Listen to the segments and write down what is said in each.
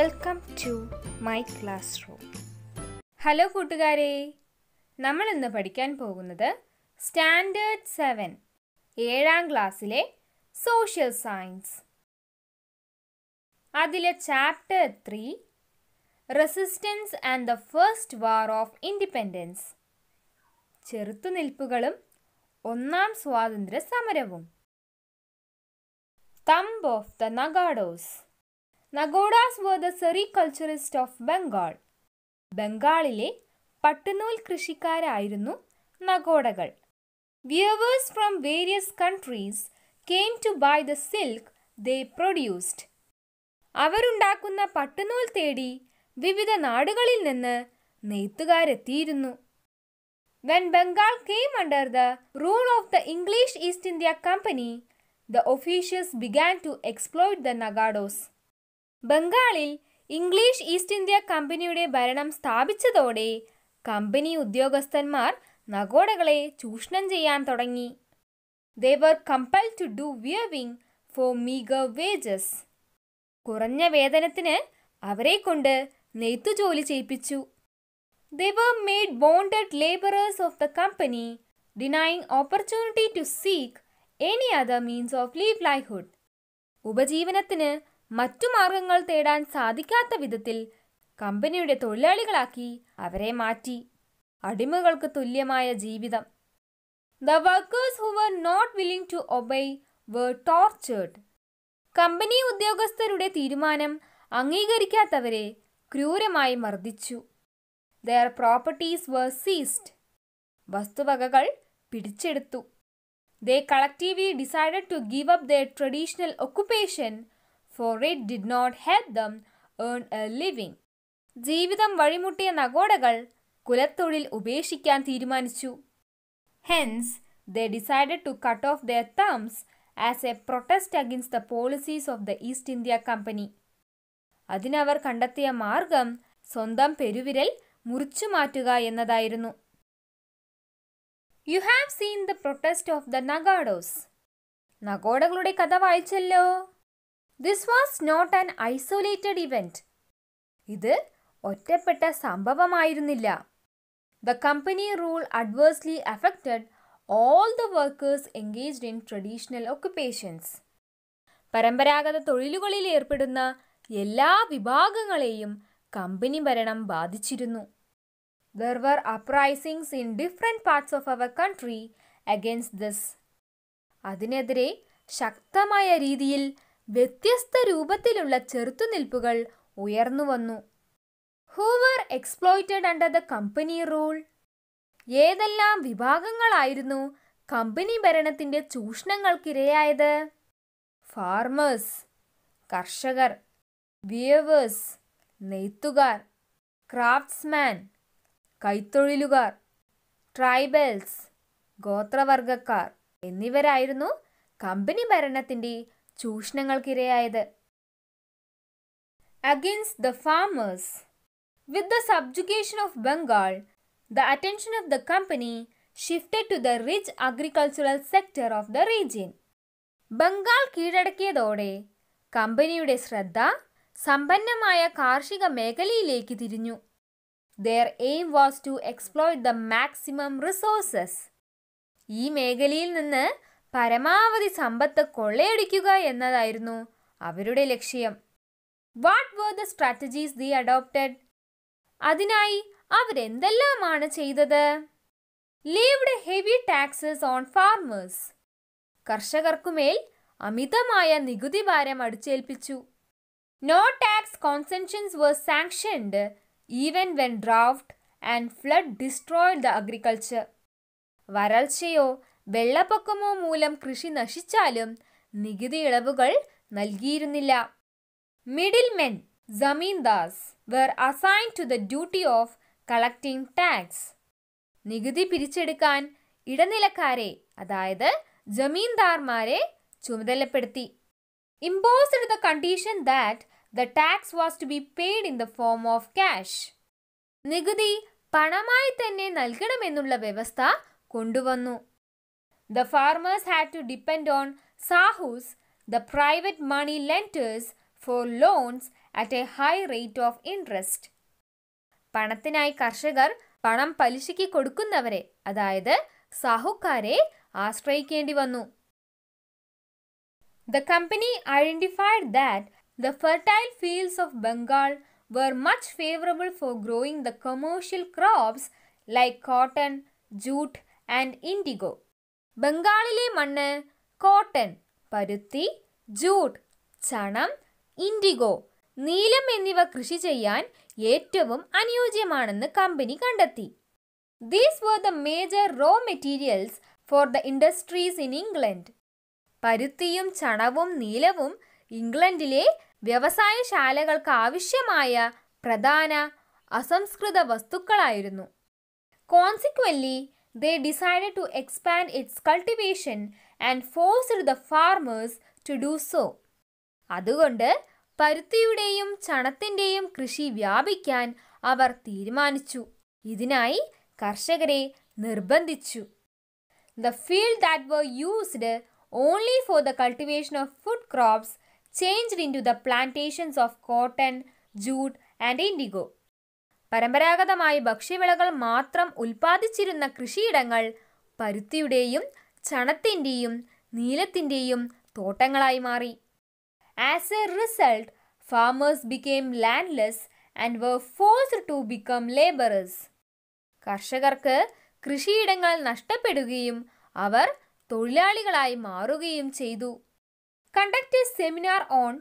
Welcome to my classroom hello കൂട്ടുകാരെ നമ്മൾ ഇന്ന് പഠിക്കാൻ പോകുന്നത് സ്റ്റാൻഡേർഡ് സെവൻ ഏഴാം ക്ലാസ്സിലെ സോഷ്യൽ സയൻസ് അതിലെ chapter three resistance and the first war of independence ചെറുത്തുനിൽപ്പുകളും ഒന്നാം സ്വാതന്ത്ര്യ സമരവും തമ്പ് of the Nagodas Nagodas were the sericulturist of Bengal ബംഗാളിലെ പട്ടുനൂൽ കൃഷിക്കാരായിരുന്നു നഗോഡകൾ weavers from various countries came to buy the silk they produced അവരുണ്ടാക്കുന്ന പട്ടുനൂൽ തേടി വിവിധ നാടുകളിൽ നിന്ന് നെയ്ത്തുകാരെത്തിയിരുന്നു when Bengal came under the rule of the English East India company the officials began to exploit the Nagodas ബംഗാളിൽ ഇംഗ്ലീഷ് ഈസ്റ്റ് ഇന്ത്യ കമ്പനിയുടെ ഭരണം സ്ഥാപിച്ചതോടെ കമ്പനി ഉദ്യോഗസ്ഥന്മാർ നഗോടകളെ ചൂഷണം ചെയ്യാൻ തുടങ്ങി they were compel to do weaving for meagre wages കുറഞ്ഞ വേതനത്തിന് അവരെ കൊണ്ട് ജോലി ചെയ്യിപ്പിച്ചു they were made bonded labourers of the company denying opportunity to seek any other means of livelihood ഉപജീവനത്തിന് മറ്റു മാർഗങ്ങൾ തേടാൻ സാധിക്കാത്ത വിധത്തിൽ കമ്പനിയുടെ തൊഴിലാളികളാക്കി അവരെ മാറ്റി അടിമകൾക്ക് തുല്യമായ ജീവിതം the workers who were not willing to obey were tortured company ഉദ്യോഗസ്ഥരുടെ തീരുമാനം അംഗീകരിക്കാത്തവരെ ക്രൂരമായി മർദ്ദിച്ചു ദർ പ്രോപ്പർട്ടീസ് വർ സീസ്ഡ് വസ്തുവകകൾ പിടിച്ചെടുത്തു they collectively decided to give up the traditional occupation for it did not help them earn a living. ജീവിതം വഴിമുട്ടിയ നഗോടകൾ കുലത്തൊഴിൽ ഉപേക്ഷിക്കാൻ തീരുമാനിച്ചു hence the decided to cut off the thumbs as a protest against the policies of the East India company അതിനവർ കണ്ടെത്തിയ മാർഗം സ്വന്തം പെരുവിരൽ മുറിച്ചു മാറ്റുക എന്നതായിരുന്നു you have seen the protest of the Nagodas നഗോടകളുടെ കഥ വായിച്ചല്ലോ This was not an isolated event. ഇതു ഒറ്റപ്പെട്ട സംഭവമായിരുന്നില്ല. The company rule adversely affected all the workers engaged in traditional occupations. പരമ്പരാഗത തൊഴിലുകളിൽ ഏർപ്പെടുന്ന എല്ലാ വിഭാഗങ്ങളെയും കമ്പനി ഭരണം ബാധിച്ചിരുന്നു. There were uprisings in different parts of our country against this. അതിനെതിരെ ശക്തമായ രീതിയിൽ വ്യത്യസ്ത രൂപത്തിലുള്ള ചെറുത്തുനിൽപ്പുകൾ ഉയർന്നു വന്നു who were exploited under the company rule ഏതെല്ലാം വിഭാഗങ്ങളായിരുന്നു കമ്പനി ഭരണത്തിന്റെ ചൂഷണങ്ങൾക്കിരയായത് ഫാർമേഴ്സ് കർഷകർ വിയവേഴ്സ് നെയ്ത്തുകാർ ക്രാഫ്റ്റ്സ്മാൻ കൈത്തൊഴിലുകാർ ട്രൈബൽസ് ഗോത്രവർഗക്കാർ എന്നിവരായിരുന്നു കമ്പനി ഭരണത്തിന്റെ ചൂഷണങ്ങൾക്കിരയായത് against the farmers with the subjugation of Bengal the attention of the company shifted to the rich agricultural sector of the region Bengal കീഴടക്കിയതോടെ കമ്പനിയുടെ ശ്രദ്ധ സമ്പന്നമായ കാർഷിക മേഖലയിലേക്ക് തിരിഞ്ഞു their aim was to exploit the maximum resources ഈ മേഖലയിൽ നിന്ന് പരമാവധി സമ്പത്ത് കൊള്ളയടിക്കുക എന്നതായിരുന്നു അവരുടെ ലക്ഷ്യം what were the strategies the adopted അതിനായി അവരെന്തെല്ലാമാണ് ചെയ്തത് levied heavy taxes on farmers കർഷകർക്കുമേൽ അമിതമായ നികുതി ഭാരം അടിച്ചേൽപ്പിച്ചു no tax concessions were sanctioned even when drought and flood destroyed the agriculture വരൾച്ചയോ വെള്ളപ്പൊക്കമോ മൂലം കൃഷി നശിച്ചാലും നികുതി ഇളവുകൾ നൽകിയിരുന്നില്ല middle men zamindars were assign to the duty of collecting tax നികുതി പിരിച്ചെടുക്കാൻ ഇടനിലക്കാരെ അതായത് ജമീന്ദാർമാരെ ചുമതലപ്പെടുത്തി imposed the condition that the tax was to be paid in the form of cash നികുതി പണമായി തന്നെ നൽകണമെന്നുള്ള വ്യവസ്ഥ കൊണ്ടുവന്നു The farmers had to depend on sahus, the private money lenders, for loans at a high rate of interest. പണത്തിനായി കർഷകർ പണം പലിശയ്ക്ക് കൊടുക്കുന്നവരെ അതായത് സാഹുക്കാരെ ആശ്രയിക്കേണ്ടി വന്നു the company identified that the fertile fields of Bengal were much favorable for growing the commercial crops like cotton, jute, and indigo. ബംഗാളിലെ മണ്ണ് cotton പരുത്തി ജൂട്ട് ചണം ഇൻഡിഗോ നീലം എന്നിവ കൃഷി ചെയ്യാൻ ഏറ്റവും അനുയോജ്യമാണെന്ന് കമ്പനി കണ്ടെത്തി these were the major raw materials for the industries in England പരുത്തിയും ചണവും നീലവും ഇംഗ്ലണ്ടിലെ വ്യവസായശാലകൾക്ക് ആവശ്യമായ പ്രധാന അസംസ്കൃത വസ്തുക്കളായിരുന്നു consequently they decided to expand its cultivation and forced the farmers to do so. അതുകൊണ്ട് പരുത്തിയുടെയും ചണത്തിൻ്റെയും കൃഷി വ്യാപിക്കാൻ അവർ തീരുമാനിച്ചു ഇതിനായി കർഷകരെ നിർബന്ധിച്ചു the field that were used only for the cultivation of food crops changed into the plantations of cotton jute and indigo പരമ്പരാഗതമായി ഭക്ഷ്യവിളകൾ മാത്രം ഉൽപ്പാദിച്ചിരുന്ന കൃഷിയിടങ്ങൾ പരുത്തിയുടെയും ചണത്തിൻ്റെയും നീലത്തിൻ്റെയും തോട്ടങ്ങളായി മാറി as a result farmers became landless and were force to become labourers കർഷകർക്ക് കൃഷിയിടങ്ങൾ നഷ്ടപ്പെടുകയും അവർ തൊഴിലാളികളായി മാറുകയും ചെയ്തു conduct a seminar on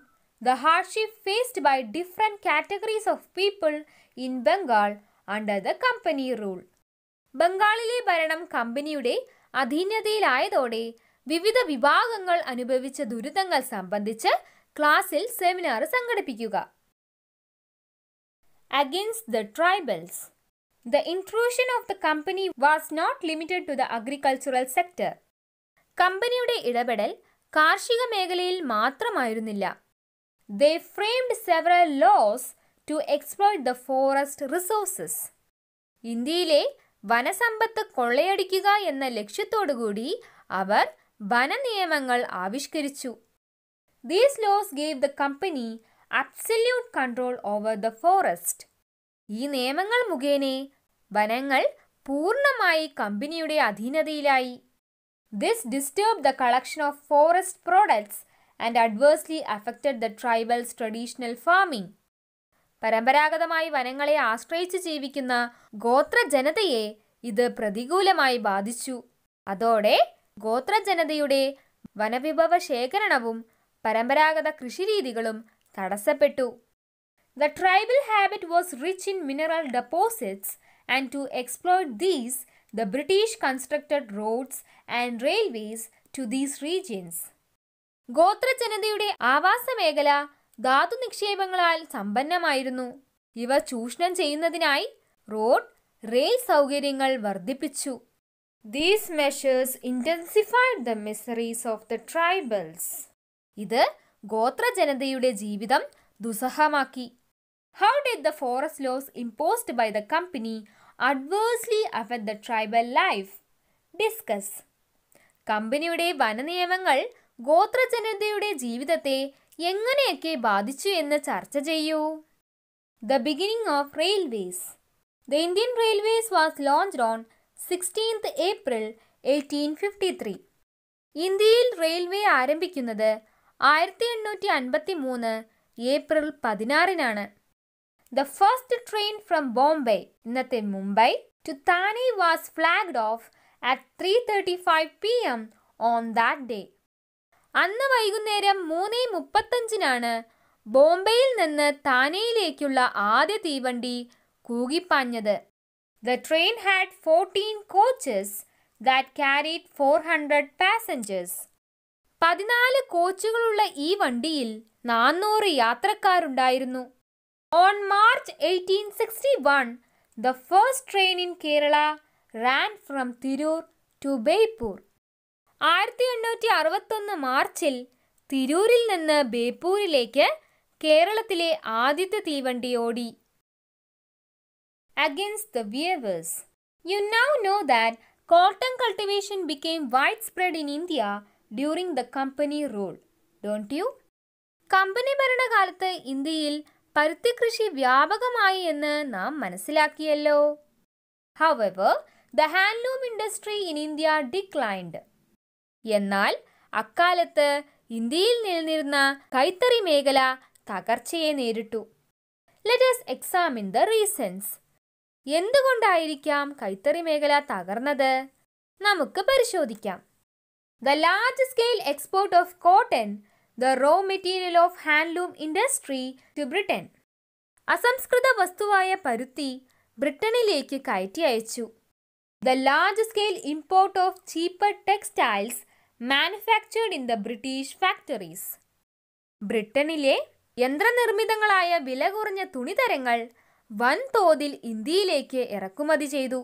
the hardship faced by different categories of people in Bengal under the company rule ബംഗാളിലെ ഭരണം കമ്പനിയുടെ അധീനതയിലായതോടെ വിവിധ വിഭാഗങ്ങൾ അനുഭവിച്ച ദുരിതങ്ങൾ സംബന്ധിച്ച് ക്ലാസ്സിൽ സെമിനാർ സംഘടിപ്പിക്കുക against the tribals the intrusion of the company was not limited to the agricultural sector കമ്പനിയുടെ ഇടപെടൽ കാർഷിക മേഖലയിൽ മാത്രമായിരുന്നില്ല the framed several laws to exploit the forest resources ഇന്ത്യയിലെ വനസമ്പത്ത് കൊള്ളയടിക്കുക എന്ന ലക്ഷ്യത്തോടുകൂടി അവർ വനനിയമങ്ങൾ ആവിഷ്കരിച്ചു these laws gave the company absolute control over the forest ഈ നിയമങ്ങൾ മുഖേന വനങ്ങൾ പൂർണ്ണമായി കമ്പനിയുടെ അധീനതയിലായി this disturbed the collection of forest products and adversely affected the tribals traditional farming പരമ്പരാഗതമായി വനങ്ങളെ ആശ്രയിച്ച് ജീവിക്കുന്ന ഗോത്ര ജനതയെ ഇത് പ്രതികൂലമായി ബാധിച്ചു അതോടെ ഗോത്ര ജനതയുടെ വനവിഭവ ശേഖരണവും പരമ്പരാഗത കൃഷിരീതികളും തടസ്സപ്പെട്ടു the tribal habitat was rich in mineral deposits and to explore these the British constructed roads and railways to these regions ഗോത്ര ജനതയുടെ ആവാസ മേഖല ധാതു നിക്ഷേപങ്ങളാൽ സമ്പന്നമായിരുന്നു ഇവ ചൂഷണം ചെയ്യുന്നതിനായി റോഡ് റെയിൽ സൗകര്യങ്ങൾ വർദ്ധിപ്പിച്ചു these measures intensified the miseries of the tribals ഇത് ഗോത്ര ജനതയുടെ ജീവിതം ദുസ്സഹമാക്കി how did the forest laws imposed by the company adversely affect the tribal life discuss കമ്പനിയുടെ വനനിയമങ്ങൾ ഗോത്ര ജനതയുടെ ജീവിതത്തെ എങ്ങനെയൊക്കെ ബാധിച്ചു എന്ന് ചർച്ച ചെയ്യൂ the beginning of railways the Indian railways was launched on sixteenth April eighteen fifty three ഇന്ത്യയിൽ റെയിൽവേ ആരംഭിക്കുന്നത് ആയിരത്തി എണ്ണൂറ്റി അൻപത്തി മൂന്ന് ഏപ്രിൽ പതിനാറിനാണ് the first train from Bombay ഇന്നത്തെ Mumbai to Thane was flagged off at three thirty five P M on that day അന്ന് വൈകുന്നേരം മൂന്ന് മുപ്പത്തഞ്ചിനാണ് ബോംബെയിൽ നിന്ന് താനെയിലേക്കുള്ള ആദ്യ തീവണ്ടി കൂകിപ്പാഞ്ഞത് the train had fourteen coaches that carried four hundred passengers പതിനാല് കോച്ചുകളുള്ള ഈ വണ്ടിയിൽ നാന്നൂറ് യാത്രക്കാരുണ്ടായിരുന്നു on March eighteen sixty one the first train in Kerala ran from Tirur to Beypore ആയിരത്തി എണ്ണൂറ്റി അറുപത്തൊന്ന് മാർച്ചിൽ തിരൂരിൽ നിന്ന് ബേപ്പൂരിലേക്ക് കേരളത്തിലെ ആദ്യത്തെ തീവണ്ടി ഓടി against the weavers you now know that cotton cultivation became wide spread in India during the company rule don't you company ഭരണകാലത്ത് ഇന്ത്യയിൽ പരുത്തി കൃഷി വ്യാപകമായി എന്ന് നാം മനസ്സിലാക്കിയല്ലോ however the handloom industry in India declined എന്നാൽ അക്കാലത്ത് ഇന്ത്യയിൽ നിലനിന്ന കൈത്തറി മേഖല തകർച്ചയെ നേരിട്ടു ലെറ്റസ് എക്സാമിൻ ദ റീസൺസ് എന്തുകൊണ്ടായിരിക്കാം കൈത്തറി മേഖല തകർന്നത് നമുക്ക് പരിശോധിക്കാം the large scale export of cotton the raw material of handloom industry to Britain അസംസ്കൃത വസ്തുവായ പരുത്തി ബ്രിട്ടനിലേക്ക് കയറ്റി അയച്ചു the large scale import of cheaper textiles manufactured in the British factories ബ്രിട്ടനിലെ യന്ത്രനിർമ്മിതങ്ങളായ വില കുറഞ്ഞ തുണിതരങ്ങൾ വൻതോതിൽ ഇന്ത്യയിലേക്ക് ഇറക്കുമതി ചെയ്തു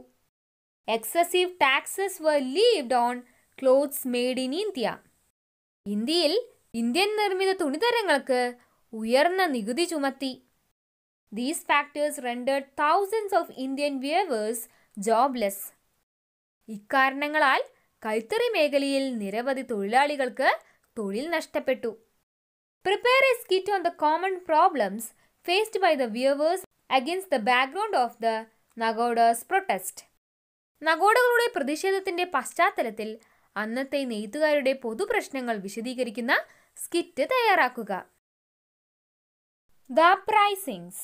excessive taxes were levied on clothes made in India ഇന്ത്യയിൽ ഇന്ത്യൻ നിർമ്മിത തുണിതരങ്ങൾക്ക് ഉയർന്ന നികുതി ചുമത്തി these factors rendered thousands of Indian weavers jobless ഇക്കാരണങ്ങളാൽ കൈത്തറി മേഖലയിൽ നിരവധി തൊഴിലാളികൾക്ക് തൊഴിൽ നഷ്ടപ്പെട്ടു prepare a skit on the common problems faced by the weavers against the background of the Nagodas protest നഗോഡകളുടെ പ്രതിഷേധത്തിന്റെ പശ്ചാത്തലത്തിൽ അന്നത്തെ നെയ്ത്തുകാരുടെ പൊതുപ്രശ്നങ്ങൾ വിശദീകരിക്കുന്ന സ്കിറ്റ് തയ്യാറാക്കുക the uprisings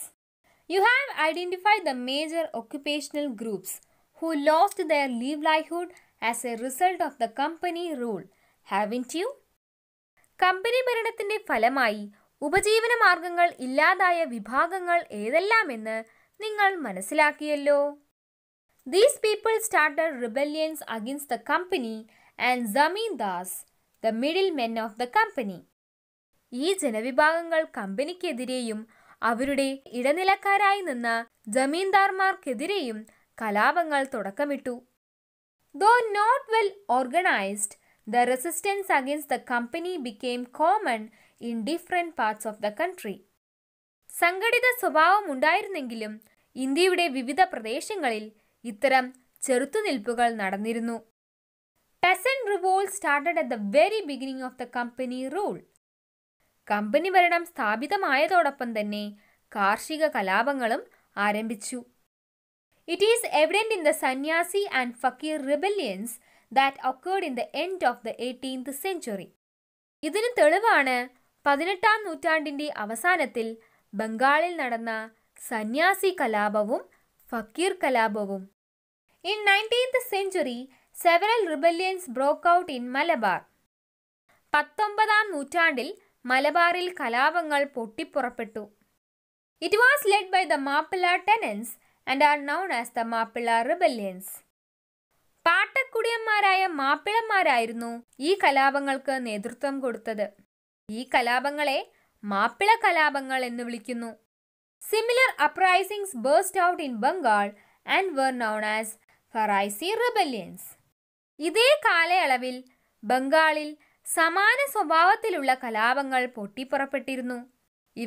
you have identified the major occupational groups who lost their live livelihood as a result of the company rule haven't you company ഭരണത്തിൻ്റെ ഫലമായി ഉപജീവന മാർഗങ്ങൾ ഇല്ലാതായ വിഭാഗങ്ങൾ ഏതെല്ലാമെന്ന് നിങ്ങൾ മനസ്സിലാക്കിയല്ലോ these people started rebellions അഗിൻസ്റ്റ് the company and zamindars the middle men of the company ഈ ജനവിഭാഗങ്ങൾ കമ്പനിക്കെതിരെയും അവരുടെ ഇടനിലക്കാരായി നിന്ന ജമീന്ദാർമാർക്കെതിരെയും കലാപങ്ങൾ തുടക്കമിട്ടു Though not well organized, the resistance against the company became common in different parts of the country. സംഘടിത സ്വഭാവം ഉണ്ടായിരുന്നെങ്കിലും ഇന്ത്യയുടെ വിവിധ പ്രദേശങ്ങളിൽ ഇത്തരം ചെറുത്തുനിൽപ്പുകൾ നടന്നിരുന്നു peasant revolt started at the very beginning of the company rule company ഭരണം സ്ഥാപിതമായതോടൊപ്പം തന്നെ കാർഷിക കലാപങ്ങളും ആരംഭിച്ചു It is evident in the sannyasi and fakir rebellions that occurred in the end of the 18th century. ഇതിന് തെളിവാണ് പതിനെട്ടാം നൂറ്റാണ്ടിൻ്റെ അവസാനത്തിൽ ബംഗാളിൽ നടന്ന സന്യാസി കലാപവും ഫക്കീർ കലാപവും in nineteenth century several rebellions broke out in Malabar പത്തൊമ്പതാം നൂറ്റാണ്ടിൽ മലബാറിൽ കലാപങ്ങൾ പൊട്ടിപ്പുറപ്പെട്ടു it was led by the Mappila tenants and are known as the Mappila rebellions പാട്ടക്കുടിയന്മാരായ മാപ്പിളന്മാരായിരുന്നു ഈ കലാപങ്ങൾക്ക് നേതൃത്വം കൊടുത്തത് ഈ കലാപങ്ങളെ മാപ്പിള കലാപങ്ങൾ എന്ന് വിളിക്കുന്നു similar uprisings burst out in Bengal and were known as Faraizi rebellions ഇതേ കാലയളവിൽ ബംഗാളിൽ സമാന സ്വഭാവത്തിലുള്ള കലാപങ്ങൾ പൊട്ടിപ്പുറപ്പെട്ടിരുന്നു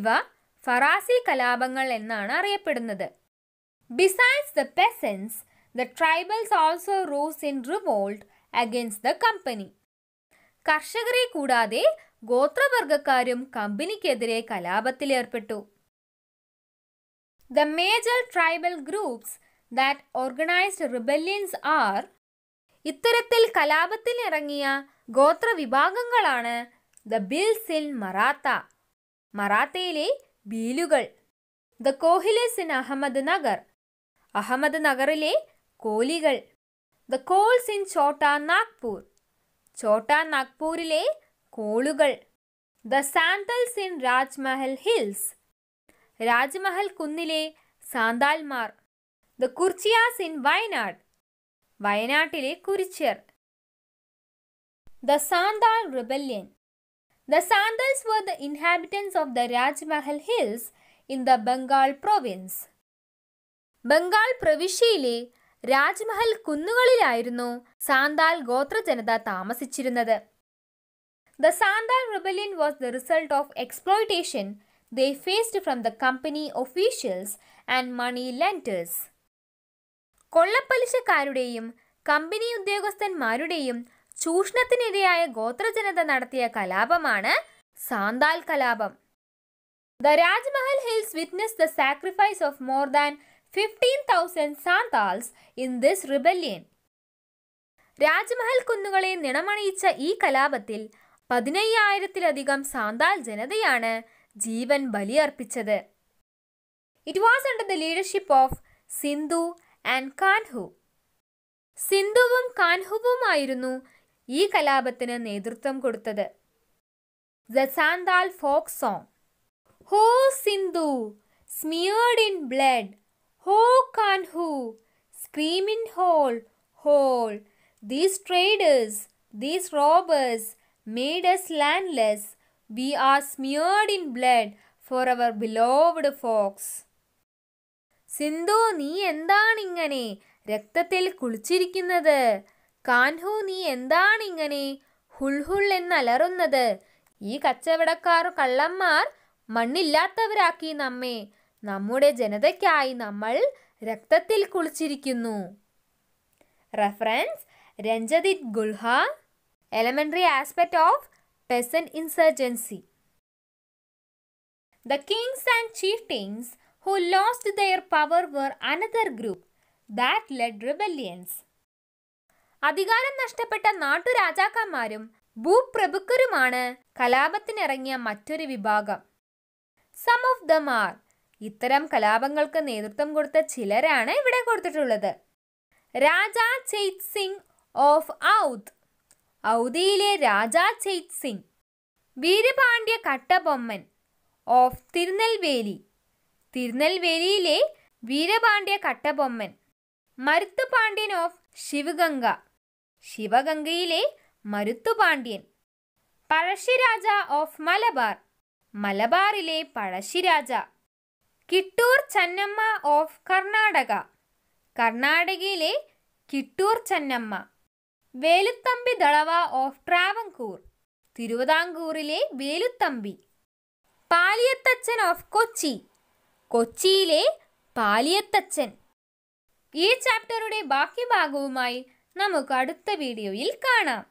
ഇവ ഫറാസി കലാപങ്ങൾ എന്നാണ് അറിയപ്പെടുന്നത് Besides the peasants, the tribals also rose in revolt against the company. കർഷകരെ കൂടാതെ ഗോത്രവർഗക്കാരും കമ്പനിക്കെതിരെ കലാപത്തിലേർപ്പെട്ടു the major tribal groups that organised rebellions are ഇത്തരത്തിൽ കലാപത്തിലിറങ്ങിയ ഗോത്രവിഭാഗങ്ങളാണ് ദ ബിൽസ് ഇൻ മറാത്ത മറാത്തയിലെ ബീലുകൾ the Kolis in Ahmednagar അഹമ്മദ്നഗറിലെ കോലികൾ ദ കോൾസ് ഇൻ ചോട്ടാ നാഗ്പൂർ ചോട്ടാ നാഗ്പൂരിലെ കോളുകൾ the Santhals in Rajmahal hills Rajmahal കുന്നിലെ സാന്താൽമാർ ദ കുർച്ചിയാസ് ഇൻ വയനാട് വയനാട്ടിലെ കുരിച്യർ the Santhal rebellion the Santhals were the inhabitants of the Rajmahal hills in the Bengal province Bengal പ്രവിശ്യയിലെ രാജ്മഹൽ കുന്നുകളിലായിരുന്നു സാന്താൽ ഗോത്ര ജനത താമസിച്ചിരുന്നത് the Santhal rebellion was the result of exploitation they faced from the company officials and money lenders കൊള്ളപ്പലിശക്കാരുടെയും കമ്പനി ഉദ്യോഗസ്ഥന്മാരുടെയും ചൂഷണത്തിനിരയായ ഗോത്രജനത നടത്തിയ കലാപമാണ് സാന്താൽ കലാപം the Rajmahal hills witness the sacrifice of more than 15,000 Santhals in this rebellion Rajmahal കുന്നുകളെ നിണമണിയിച്ച ഈ കലാപത്തിൽ പതിനയ്യായിരത്തിലധികം സാന്താൽ ജനതയാണ് ജീവൻ ബലിയർപ്പിച്ചത് it was under the leadership of Sindhu and Kanhu സിന്ധുവും കാൻഹുവുമായിരുന്നു ഈ കലാപത്തിന് നേതൃത്വം കൊടുത്തത് the സാന്താൽ folk song ho Sindhu smeared in blood Who can who? Scream in hole, hole. These traders, these robbers made us landless. We are smeared in blood for our beloved fox. Sindhu നീ എന്താണിങ്ങനെ രക്തത്തിൽ കുളിച്ചിരിക്കുന്നത് കാൻഹു നീ എന്താണിങ്ങനെ ഹുൾഹുൾ എന്നലറുന്നത് ഈ കച്ചവടക്കാർ കള്ളന്മാർ മണ്ണില്ലാത്തവരാക്കി namme. നമ്മുടെ ജനതയ്ക്കായി നമ്മൾ രക്തത്തിൽ കുളിച്ചിരിക്കുന്നു reference Ranajit Guha elementary aspect of peasant insurgency the kings and chieftains who lost their power were another group that led rebellions അധികാരം നഷ്ടപ്പെട്ട നാട്ടുരാജാക്കന്മാരും ഭൂപ്രഭുക്കരുമാണ് കലാപത്തിനിറങ്ങിയ മറ്റൊരു വിഭാഗം സം ഓഫ് ദ മാർ ഇത്തരം കലാപങ്ങൾക്ക് നേതൃത്വം കൊടുത്ത ചിലരാണ് ഇവിടെ കൊടുത്തിട്ടുള്ളത് രാജ ചേത് സിംഗ് ഓഫ് ഔദ് ഔദിയിലെ രാജ ചേത് സിംഗ് വീരപാണ്ഡ്യ കട്ടബൊമ്മൻ ഓഫ് തിരുനെൽവേലി തിരുനെൽവേലിയിലെ വീരപാണ്ഡ്യ കട്ടബൊമ്മൻ മരുത്തുപാണ്ഡ്യൻ ഓഫ് ശിവഗംഗ ശിവഗംഗയിലെ മരുത്തുപാണ്ഡ്യൻ പഴശ്ശിരാജ ഓഫ് മലബാർ മലബാറിലെ പഴശ്ശിരാജ കിട്ടൂർ ചന്നമ്മ ഓഫ് കർണാടക കർണാടകയിലെ കിട്ടൂർ ചന്നമ്മ വേലുത്തമ്പി ദളവ ഓഫ് ട്രാവൻകൂർ തിരുവിതാംകൂറിലെ വേലുത്തമ്പി പാലിയത്തച്ഛൻ ഓഫ് കൊച്ചി കൊച്ചിയിലെ പാലിയത്തച്ഛൻ ഈ ചാപ്റ്ററുടെ ബാക്കി ഭാഗവുമായി നമുക്ക് അടുത്ത വീഡിയോയിൽ കാണാം